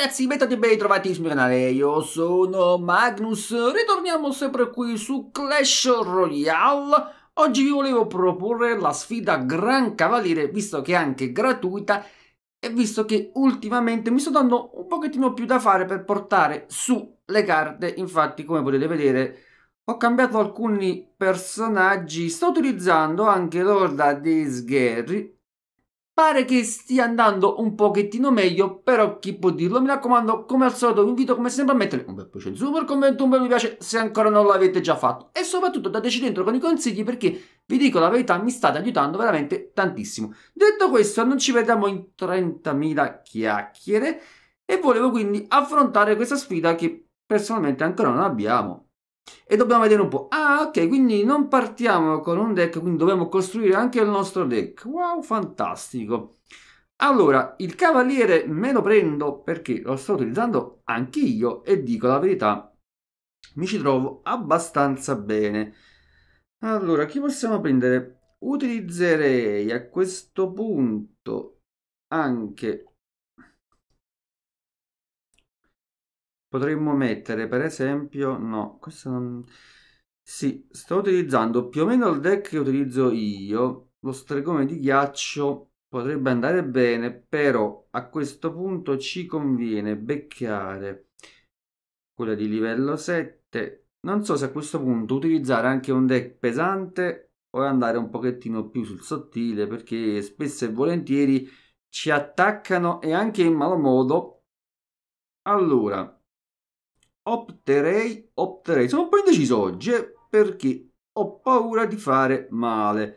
ragazzi, metodi ben ritrovati sul mio canale, io sono Magnus, ritorniamo sempre qui su Clash Royale. Oggi vi volevo proporre la sfida Gran Cavaliere, visto che è anche gratuita e visto che ultimamente mi sto dando un pochettino più da fare per portare su le carte, infatti come potete vedere ho cambiato alcuni personaggi, sto utilizzando anche l'orda di Sgherri pare che stia andando un pochettino meglio, però chi può dirlo? Mi raccomando, come al solito vi invito come sempre a mettere un bel pollice in su, un commento, un bel mi piace se ancora non l'avete già fatto e soprattutto dateci dentro con i consigli perché vi dico la verità, mi state aiutando veramente tantissimo. Detto questo, non ci vediamo in 30.000 chiacchiere e volevo quindi affrontare questa sfida che personalmente ancora non abbiamo e dobbiamo vedere un po'. Ah, ok, quindi non partiamo con un deck, quindi dobbiamo costruire anche il nostro deck. Wow, fantastico. Allora, il cavaliere me lo prendo perché lo sto utilizzando anch'io e dico la verità, mi ci trovo abbastanza bene. Allora, chi possiamo prendere? Utilizzerei a questo punto anche Potremmo mettere per esempio, no, questo non... Sì, sto utilizzando più o meno il deck che utilizzo io, lo stregone di ghiaccio potrebbe andare bene, però a questo punto ci conviene beccare quella di livello 7. Non so se a questo punto utilizzare anche un deck pesante o andare un pochettino più sul sottile, perché spesso e volentieri ci attaccano e anche in malo modo. Allora, opterei, opterei. Sono un po' indeciso oggi eh, perché ho paura di fare male.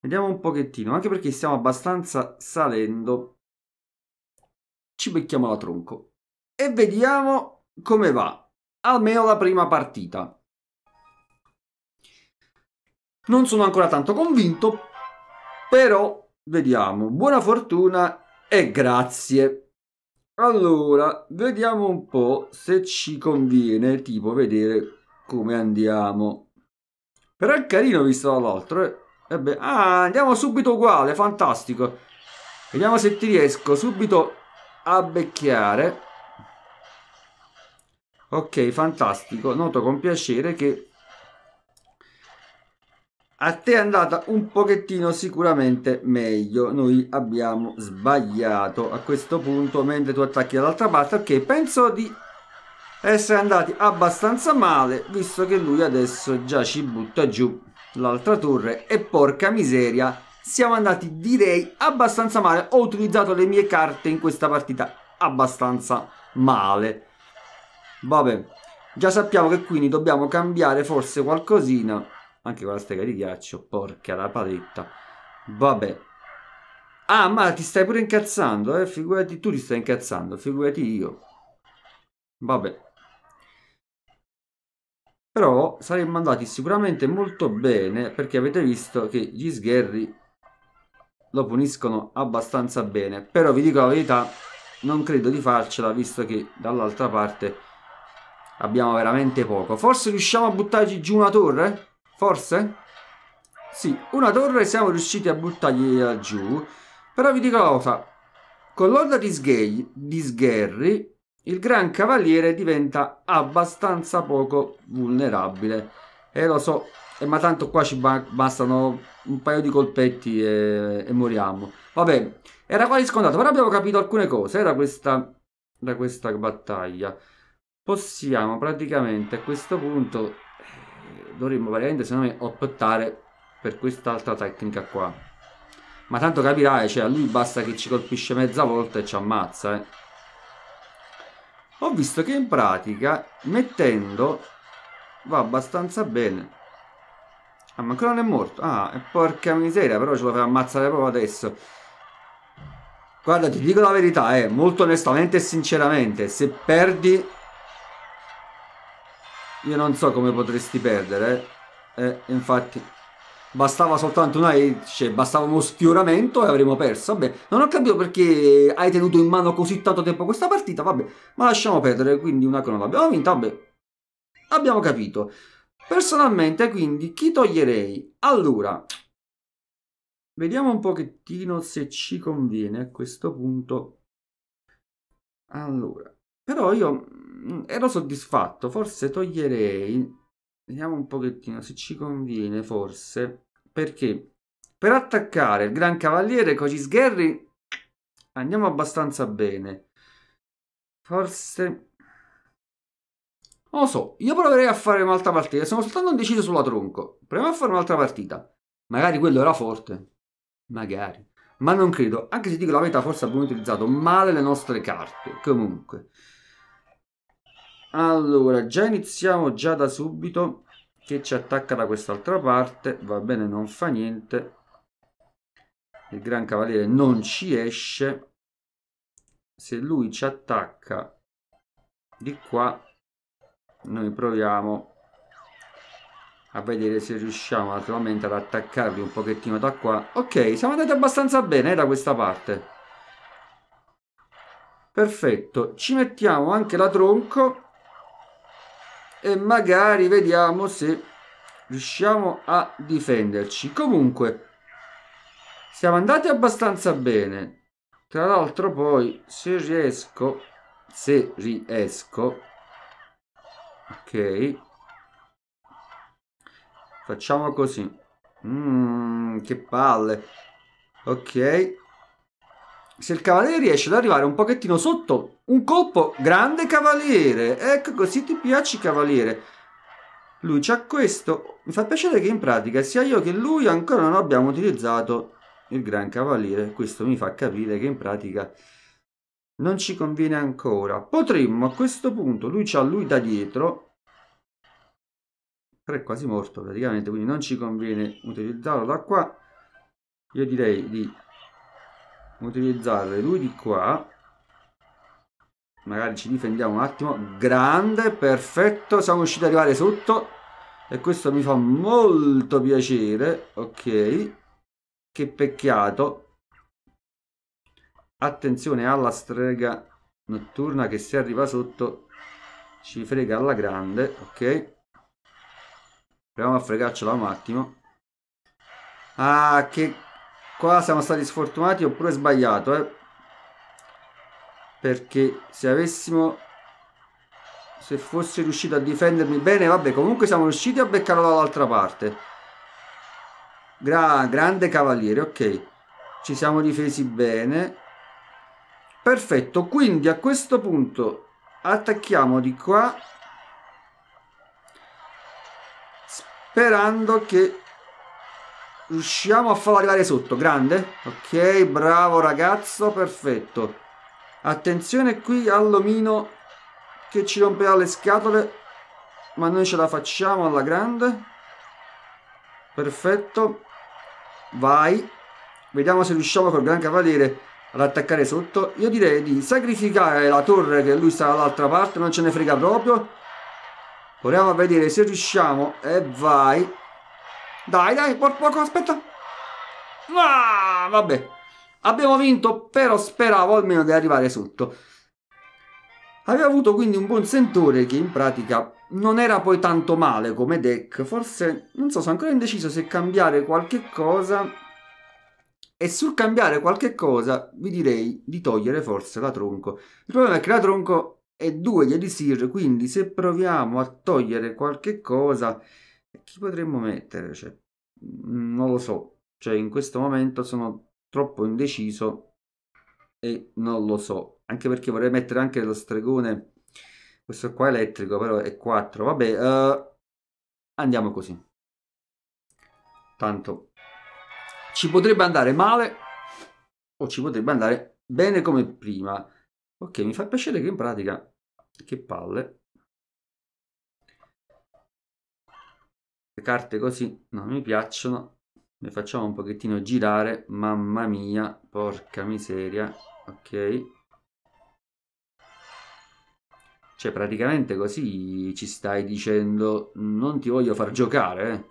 Vediamo un pochettino, anche perché stiamo abbastanza salendo. Ci becchiamo la tronco. E vediamo come va. Almeno la prima partita. Non sono ancora tanto convinto, però vediamo. Buona fortuna e grazie. Allora, vediamo un po' se ci conviene, tipo, vedere come andiamo. Però è carino visto dall'altro, eh. Ebbe... Ah, andiamo subito uguale, fantastico. Vediamo se ti riesco subito a becchiare. Ok, fantastico. Noto con piacere che a te è andata un pochettino sicuramente meglio. Noi abbiamo sbagliato a questo punto mentre tu attacchi dall'altra parte. Ok, penso di essere andati abbastanza male visto che lui adesso già ci butta giù l'altra torre e porca miseria siamo andati direi abbastanza male ho utilizzato le mie carte in questa partita abbastanza male vabbè già sappiamo che quindi dobbiamo cambiare forse qualcosina anche con la stega di ghiaccio, porca la paletta. Vabbè. Ah, ma ti stai pure incazzando, eh? Figurati, tu ti stai incazzando, figurati io. Vabbè. Però saremmo andati sicuramente molto bene, perché avete visto che gli sgherri lo puniscono abbastanza bene. Però vi dico la verità, non credo di farcela, visto che dall'altra parte abbiamo veramente poco. Forse riusciamo a buttarci giù una torre? Forse? Sì, una torre siamo riusciti a buttargli giù. Però vi dico una cosa. Con l'orda di, Sghe di Sgherri, il Gran Cavaliere diventa abbastanza poco vulnerabile. E eh, lo so, eh, ma tanto qua ci bastano un paio di colpetti e, e moriamo. Vabbè, era quasi scontato, però abbiamo capito alcune cose eh, da, questa, da questa battaglia. Possiamo praticamente a questo punto dovremmo veramente secondo me optare per quest'altra tecnica qua ma tanto capirai cioè a lui basta che ci colpisce mezza volta e ci ammazza eh. ho visto che in pratica mettendo va abbastanza bene ah ma ancora non è morto ah e porca miseria però ce lo fa ammazzare proprio adesso guarda ti dico la verità eh molto onestamente e sinceramente se perdi io non so come potresti perdere eh, infatti bastava soltanto una ecce, bastava uno sfioramento e avremmo perso. Vabbè, non ho capito perché hai tenuto in mano così tanto tempo questa partita, vabbè, ma lasciamo perdere, quindi una che non l'abbiamo vinta, vabbè. Abbiamo capito. Personalmente, quindi, chi toglierei? Allora, vediamo un pochettino se ci conviene a questo punto. Allora, però io Mm, ero soddisfatto, forse toglierei, vediamo un pochettino se ci conviene forse, perché per attaccare il Gran Cavaliere Cocis Gherry andiamo abbastanza bene. Forse... Non lo so, io proverei a fare un'altra partita, sono soltanto indeciso sulla tronco. Proviamo a fare un'altra partita. Magari quello era forte. Magari. Ma non credo, anche se dico la verità forse abbiamo utilizzato male le nostre carte. Comunque. Allora, già iniziamo già da subito che ci attacca da quest'altra parte, va bene, non fa niente. Il Gran Cavaliere non ci esce. Se lui ci attacca di qua, noi proviamo a vedere se riusciamo naturalmente ad attaccarli un pochettino da qua. Ok, siamo andati abbastanza bene eh, da questa parte. Perfetto, ci mettiamo anche la tronco e magari vediamo se riusciamo a difenderci. Comunque, siamo andati abbastanza bene. Tra l'altro poi, se riesco, se riesco, ok, facciamo così. Mm, che palle. Ok, se il cavaliere riesce ad arrivare un pochettino sotto, un colpo, grande cavaliere, ecco così ti piace cavaliere. Lui c'ha questo, mi fa piacere che in pratica sia io che lui ancora non abbiamo utilizzato il gran cavaliere, questo mi fa capire che in pratica non ci conviene ancora. Potremmo a questo punto, lui c'ha lui da dietro, però è quasi morto praticamente, quindi non ci conviene utilizzarlo da qua. Io direi di utilizzare lui di qua magari ci difendiamo un attimo grande perfetto siamo riusciti ad arrivare sotto e questo mi fa molto piacere ok che peccato attenzione alla strega notturna che se arriva sotto ci frega alla grande ok proviamo a fregarcela un attimo ah che qua siamo stati sfortunati oppure sbagliato eh? perché se avessimo se fosse riuscito a difendermi bene vabbè comunque siamo riusciti a beccarlo dall'altra parte Gra grande cavaliere ok ci siamo difesi bene perfetto quindi a questo punto attacchiamo di qua sperando che Riusciamo a farlo arrivare sotto, grande. Ok, bravo ragazzo, perfetto. Attenzione qui all'omino che ci romperà le scatole, ma noi ce la facciamo alla grande. Perfetto. Vai. Vediamo se riusciamo col Gran Cavaliere ad attaccare sotto. Io direi di sacrificare la torre che lui sta dall'altra parte, non ce ne frega proprio. Proviamo a vedere se riusciamo. E vai. Dai, dai, poco, aspetta. Ah, vabbè. Abbiamo vinto, però speravo almeno di arrivare sotto. Avevo avuto quindi un buon sentore che in pratica non era poi tanto male come deck. Forse, non so, sono ancora indeciso se cambiare qualche cosa. E sul cambiare qualche cosa vi direi di togliere forse la tronco. Il problema è che la tronco è 2 di Elisir, quindi se proviamo a togliere qualche cosa chi potremmo mettere? Cioè, mm, non lo so, cioè in questo momento sono troppo indeciso e non lo so, anche perché vorrei mettere anche lo stregone, questo qua elettrico, però è 4, vabbè, uh, andiamo così. Tanto ci potrebbe andare male o ci potrebbe andare bene come prima. Ok, mi fa piacere che in pratica, che palle, carte così non mi piacciono. Le facciamo un pochettino girare. Mamma mia, porca miseria. Ok. Cioè, praticamente così ci stai dicendo non ti voglio far giocare.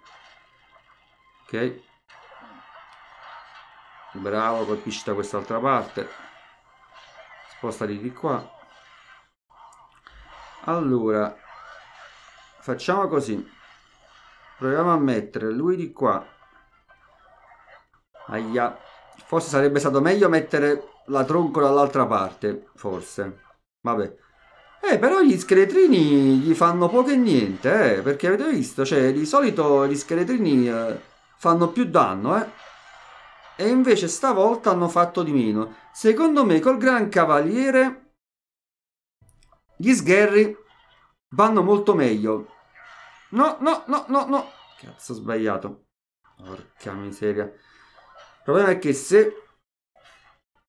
Eh. Ok. Bravo, colpisci da quest'altra parte. Spostati di qua. Allora, facciamo così Proviamo a mettere lui di qua. Aia. Forse sarebbe stato meglio mettere la tronco dall'altra parte, forse. Vabbè. Eh, però gli scheletrini gli fanno poco e niente, eh, perché avete visto? Cioè, di solito gli scheletrini eh, fanno più danno, eh. E invece stavolta hanno fatto di meno. Secondo me col Gran Cavaliere gli sgherri vanno molto meglio. No, no, no, no, no. Cazzo, ho sbagliato. Porca miseria. Il problema è che se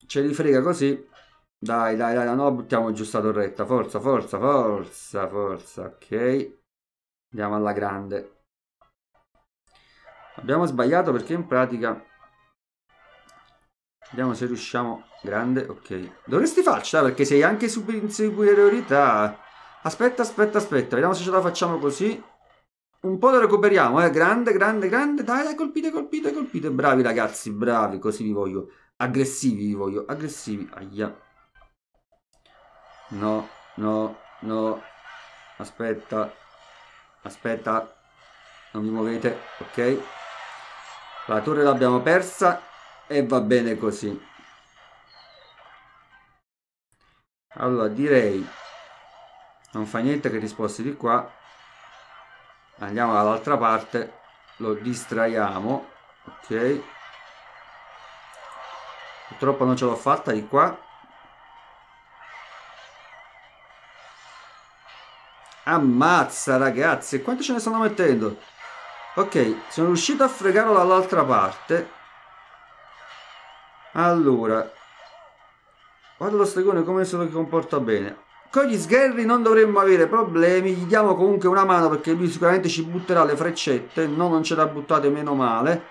ce li frega così... Dai, dai, dai, no, buttiamo giù sta torretta. Forza, forza, forza, forza. Ok. Andiamo alla grande. Abbiamo sbagliato perché in pratica... Vediamo se riusciamo... Grande, ok. Dovresti farcela perché sei anche su superiore Aspetta, aspetta, aspetta. Vediamo se ce la facciamo così. Un po' lo recuperiamo, eh. Grande, grande, grande. Dai, dai, colpite, colpite, colpite. Bravi ragazzi, bravi. Così vi voglio. Aggressivi vi voglio. Aggressivi. Aia. No, no, no. Aspetta. Aspetta. Non vi muovete. Ok. La torre l'abbiamo persa. E va bene così. Allora, direi... Non fa niente che risposti di qua andiamo dall'altra parte lo distraiamo ok purtroppo non ce l'ho fatta di qua ammazza ragazzi quanto ce ne stanno mettendo ok sono riuscito a fregarlo dall'altra parte allora guarda lo stregone come se lo comporta bene con gli sgherri non dovremmo avere problemi, gli diamo comunque una mano perché lui sicuramente ci butterà le freccette, no non ce la buttate meno male.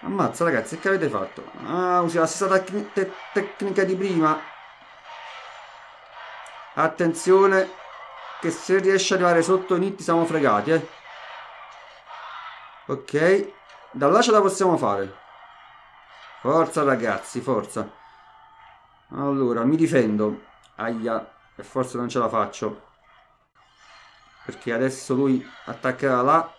Ammazza ragazzi, che avete fatto? Ah, usi la stessa te tecnica di prima. Attenzione, che se riesce ad arrivare sotto i nitti siamo fregati, eh. Ok, da là ce la possiamo fare. Forza ragazzi, forza. Allora, mi difendo. Aia e forse non ce la faccio perché adesso lui attaccherà là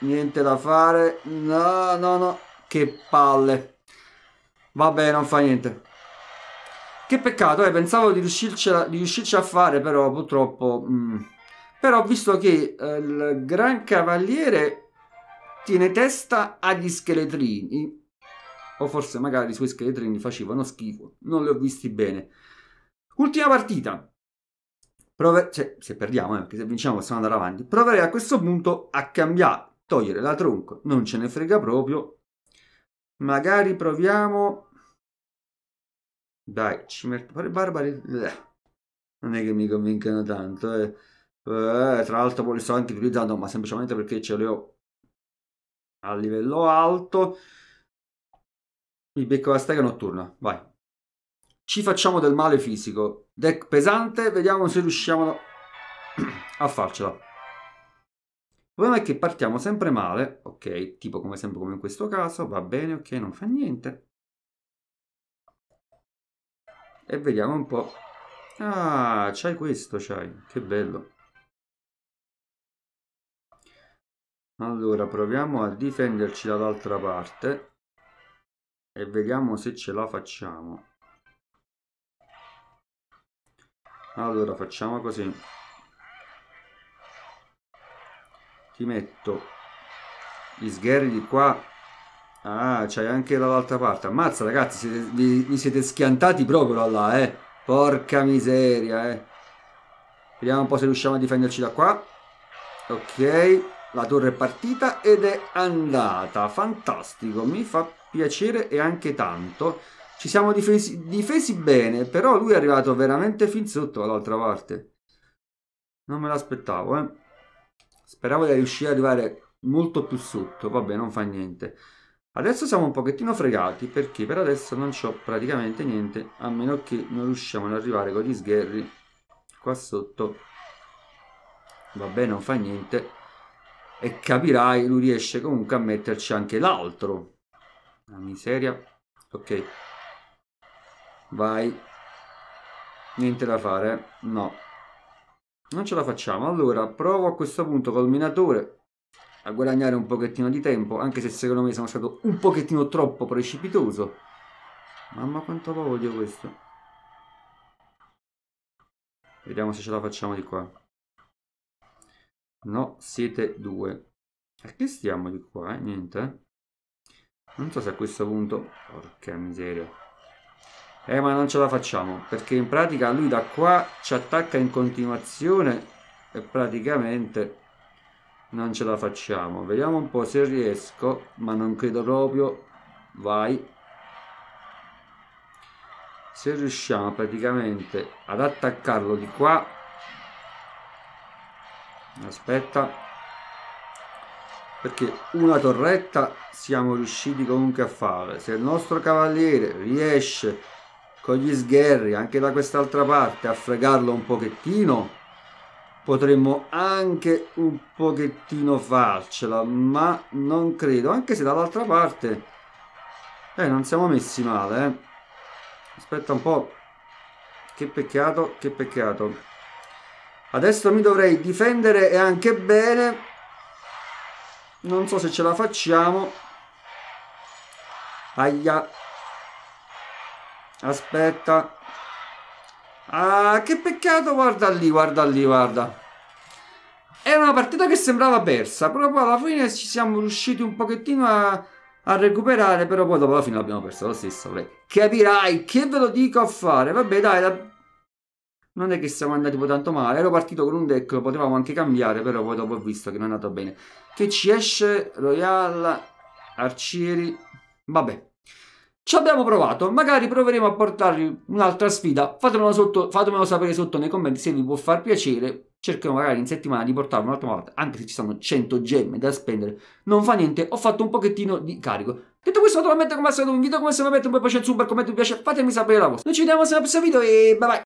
niente da fare no no no che palle vabbè non fa niente che peccato eh pensavo di riuscirci a, di riuscirci a fare però purtroppo mm. però visto che eh, il gran cavaliere tiene testa agli scheletrini o forse magari i suoi scheletrini facevano schifo non li ho visti bene ultima partita Prove- cioè, se perdiamo, eh, se vinciamo possiamo andare avanti. Proverei a questo punto a cambiare, togliere la tronco, non ce ne frega proprio. Magari proviamo... Dai, ci metto... Barbari... Non è che mi convincano tanto, eh. Eh, tra l'altro poi li sto anche utilizzando, ma semplicemente perché ce li ho a livello alto. Mi becco la stega notturna, vai ci facciamo del male fisico. Deck pesante, vediamo se riusciamo a farcela. Il problema è che partiamo sempre male, ok, tipo come sempre come in questo caso, va bene, ok, non fa niente. E vediamo un po'. Ah, c'hai questo, c'hai, che bello. Allora, proviamo a difenderci dall'altra parte e vediamo se ce la facciamo. allora facciamo così ti metto gli sgherri di qua ah c'hai anche dall'altra parte ammazza ragazzi siete, vi, vi, siete schiantati proprio là, eh porca miseria eh vediamo un po' se riusciamo a difenderci da qua ok la torre è partita ed è andata fantastico mi fa piacere e anche tanto ci siamo difesi, difesi bene, però lui è arrivato veramente fin sotto dall'altra parte. Non me l'aspettavo, eh. Speravo di riuscire ad arrivare molto più sotto, vabbè, non fa niente. Adesso siamo un pochettino fregati perché per adesso non c'ho praticamente niente, a meno che non riusciamo ad arrivare con gli sgherri qua sotto. Vabbè, non fa niente. E capirai, lui riesce comunque a metterci anche l'altro. La miseria. Ok vai niente da fare no non ce la facciamo allora provo a questo punto col minatore a guadagnare un pochettino di tempo anche se secondo me sono stato un pochettino troppo precipitoso mamma quanto lo odio questo vediamo se ce la facciamo di qua no siete due e che stiamo di qua eh? niente eh? non so se a questo punto porca miseria eh, ma non ce la facciamo, perché in pratica lui da qua ci attacca in continuazione e praticamente non ce la facciamo. Vediamo un po' se riesco, ma non credo proprio. Vai. Se riusciamo praticamente ad attaccarlo di qua. Aspetta. Perché una torretta siamo riusciti comunque a fare. Se il nostro cavaliere riesce con gli sgherri anche da quest'altra parte a fregarlo un pochettino potremmo anche un pochettino farcela ma non credo anche se dall'altra parte eh non siamo messi male eh. aspetta un po' che peccato che peccato adesso mi dovrei difendere e anche bene non so se ce la facciamo aia Aspetta. Ah, che peccato, guarda lì, guarda lì, guarda. Era una partita che sembrava persa, però poi alla fine ci siamo riusciti un pochettino a, a recuperare, però poi dopo la fine l'abbiamo persa lo stesso. Capirai che ve lo dico a fare. Vabbè, dai, la... non è che siamo andati poi tanto male. Ero partito con un deck, lo potevamo anche cambiare, però poi dopo ho visto che non è andato bene. Che ci esce Royal, Arcieri, vabbè. Ci abbiamo provato, magari proveremo a portargli un'altra sfida. Fatemelo, sotto, fatemelo, sapere sotto nei commenti se vi può far piacere. Cercherò magari in settimana di portarvi un'altra volta, anche se ci sono 100 gemme da spendere. Non fa niente, ho fatto un pochettino di carico. Detto questo, naturalmente come è stato un video come se mi avete un bel di pazienza, un bel commento, mi piace, fatemi sapere la vostra. Noi ci vediamo sempre prossimo video e bye bye!